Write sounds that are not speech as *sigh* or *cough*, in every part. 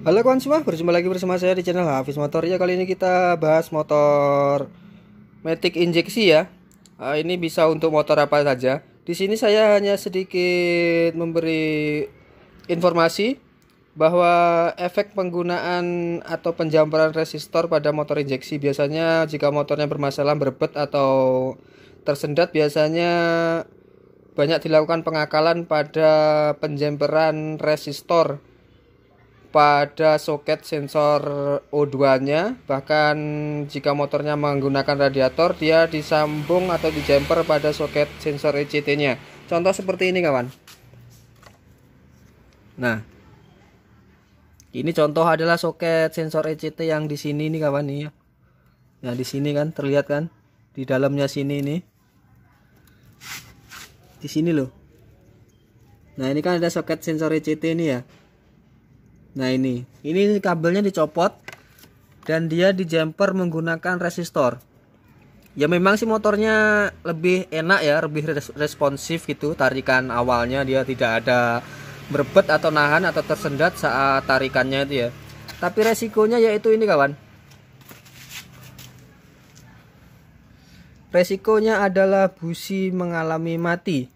Halo kawan semua, berjumpa lagi bersama saya di channel Hafiz Motor Ya kali ini kita bahas motor Matic injeksi ya nah, Ini bisa untuk motor apa saja Di sini saya hanya sedikit memberi informasi Bahwa efek penggunaan atau penjamparan resistor pada motor injeksi Biasanya jika motornya bermasalah berbet atau tersendat Biasanya banyak dilakukan pengakalan pada penjamparan resistor pada soket sensor O2-nya. Bahkan jika motornya menggunakan radiator, dia disambung atau dijumper pada soket sensor ECT-nya. Contoh seperti ini, kawan. Nah, ini contoh adalah soket sensor ECT yang di sini nih, kawan nih ya. nah di sini kan terlihat kan di dalamnya sini ini. Di sini loh. Nah, ini kan ada soket sensor ECT ini ya. Nah ini, ini kabelnya dicopot dan dia di jumper menggunakan resistor. Ya memang sih motornya lebih enak ya, lebih responsif gitu. Tarikan awalnya dia tidak ada berbet atau nahan atau tersendat saat tarikannya itu ya. Tapi resikonya yaitu ini kawan. Resikonya adalah busi mengalami mati.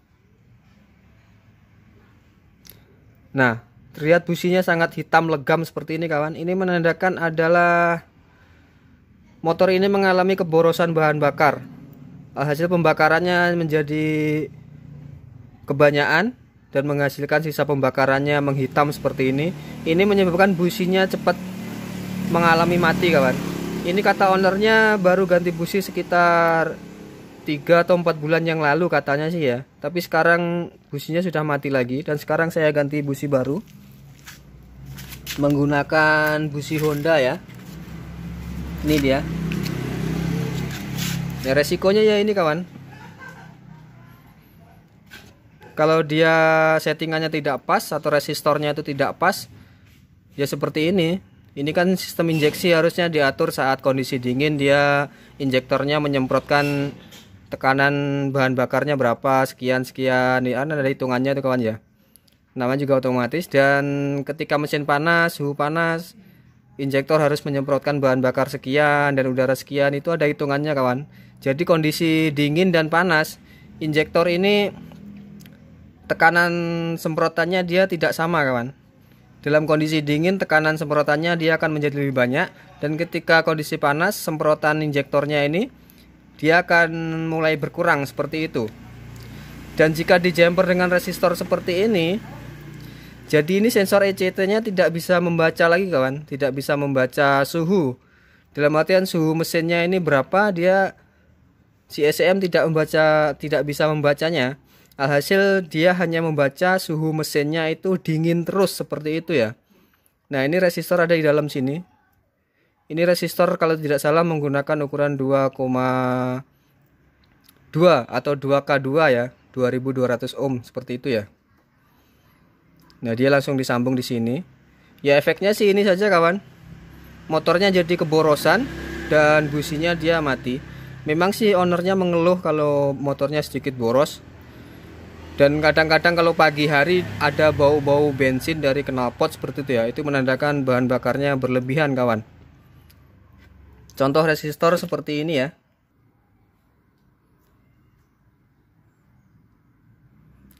Nah, Terlihat businya sangat hitam legam seperti ini kawan. Ini menandakan adalah motor ini mengalami keborosan bahan bakar. Hasil pembakarannya menjadi kebanyakan dan menghasilkan sisa pembakarannya menghitam seperti ini. Ini menyebabkan businya cepat mengalami mati kawan. Ini kata ownernya baru ganti busi sekitar 3 atau 4 bulan yang lalu katanya sih ya. Tapi sekarang businya sudah mati lagi dan sekarang saya ganti busi baru menggunakan busi Honda ya ini dia ya resikonya ya ini kawan kalau dia settingannya tidak pas atau resistornya itu tidak pas ya seperti ini ini kan sistem injeksi harusnya diatur saat kondisi dingin dia injektornya menyemprotkan tekanan bahan bakarnya berapa sekian sekian ini ada hitungannya itu kawan ya namanya juga otomatis dan ketika mesin panas suhu panas injektor harus menyemprotkan bahan bakar sekian dan udara sekian itu ada hitungannya kawan jadi kondisi dingin dan panas injektor ini tekanan semprotannya dia tidak sama kawan dalam kondisi dingin tekanan semprotannya dia akan menjadi lebih banyak dan ketika kondisi panas semprotan injektornya ini dia akan mulai berkurang seperti itu dan jika jumper dengan resistor seperti ini jadi ini sensor ECT-nya tidak bisa membaca lagi kawan, tidak bisa membaca suhu. Dalam artian suhu mesinnya ini berapa dia si SCM e tidak membaca tidak bisa membacanya. Alhasil dia hanya membaca suhu mesinnya itu dingin terus seperti itu ya. Nah, ini resistor ada di dalam sini. Ini resistor kalau tidak salah menggunakan ukuran 2,2 atau 2K2 ya, 2200 ohm seperti itu ya. Nah, dia langsung disambung di sini. Ya, efeknya sih ini saja, kawan. Motornya jadi keborosan dan businya dia mati. Memang sih ownernya mengeluh kalau motornya sedikit boros. Dan kadang-kadang kalau pagi hari ada bau-bau bensin dari knalpot seperti itu ya. Itu menandakan bahan bakarnya berlebihan, kawan. Contoh resistor seperti ini ya.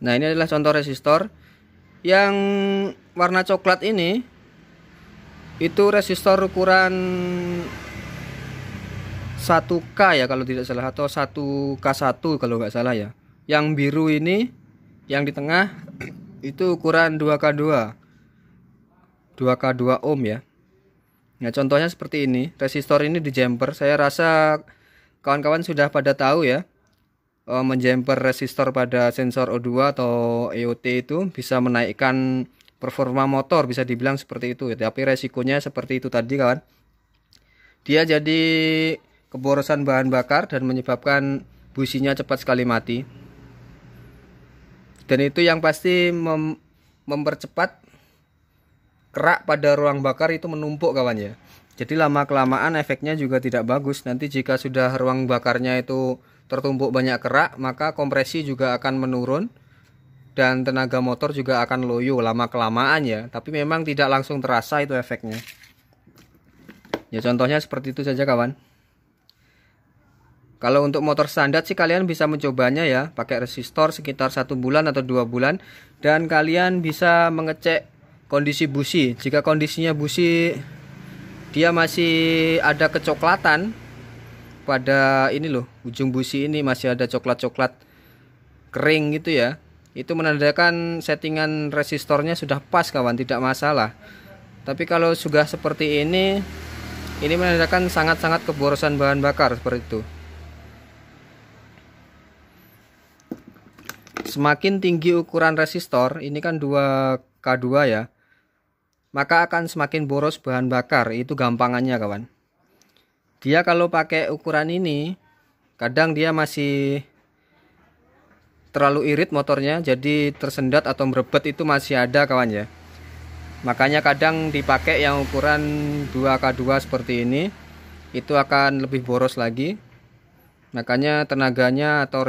Nah, ini adalah contoh resistor yang warna coklat ini itu resistor ukuran 1K ya kalau tidak salah atau 1K1 kalau nggak salah ya yang biru ini yang di tengah *clears throat* itu ukuran 2K2 2K2 ohm ya Nah contohnya seperti ini resistor ini di jumper saya rasa kawan-kawan sudah pada tahu ya Eh, menjemper resistor pada sensor O2 atau EOT itu bisa menaikkan performa motor bisa dibilang seperti itu ya, tapi resikonya seperti itu tadi kawan dia jadi keborosan bahan bakar dan menyebabkan businya cepat sekali mati dan itu yang pasti mem mempercepat kerak pada ruang bakar itu menumpuk kawan ya jadi lama kelamaan efeknya juga tidak bagus nanti jika sudah ruang bakarnya itu tertumpuk banyak kerak, maka kompresi juga akan menurun dan tenaga motor juga akan loyo lama kelamaan ya. Tapi memang tidak langsung terasa itu efeknya. Ya contohnya seperti itu saja kawan. Kalau untuk motor standar sih kalian bisa mencobanya ya, pakai resistor sekitar satu bulan atau dua bulan dan kalian bisa mengecek kondisi busi. Jika kondisinya busi dia masih ada kecoklatan, pada ini loh ujung busi ini masih ada coklat-coklat kering gitu ya itu menandakan settingan resistornya sudah pas kawan tidak masalah tapi kalau sudah seperti ini ini menandakan sangat-sangat keborosan bahan bakar seperti itu semakin tinggi ukuran resistor ini kan 2K2 ya maka akan semakin boros bahan bakar itu gampangannya kawan dia kalau pakai ukuran ini kadang dia masih terlalu irit motornya jadi tersendat atau merebet itu masih ada kawan ya makanya kadang dipakai yang ukuran 2K2 seperti ini itu akan lebih boros lagi makanya tenaganya atau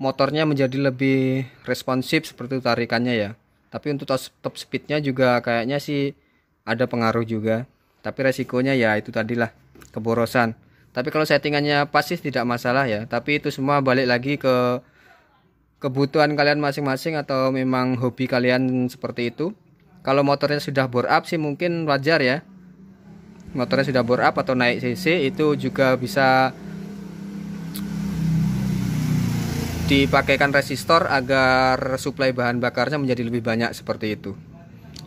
motornya menjadi lebih responsif seperti tarikannya ya tapi untuk top speednya juga kayaknya sih ada pengaruh juga tapi resikonya ya itu tadilah keborosan tapi kalau settingannya pasif tidak masalah ya tapi itu semua balik lagi ke kebutuhan kalian masing-masing atau memang hobi kalian seperti itu kalau motornya sudah bore up sih mungkin wajar ya motornya sudah bore up atau naik cc itu juga bisa dipakaikan resistor agar suplai bahan bakarnya menjadi lebih banyak seperti itu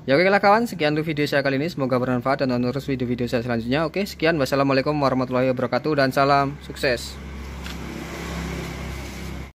Ya oke lah kawan, sekian untuk video saya kali ini. Semoga bermanfaat dan terus video-video saya selanjutnya. Oke, sekian. Wassalamualaikum warahmatullahi wabarakatuh dan salam sukses.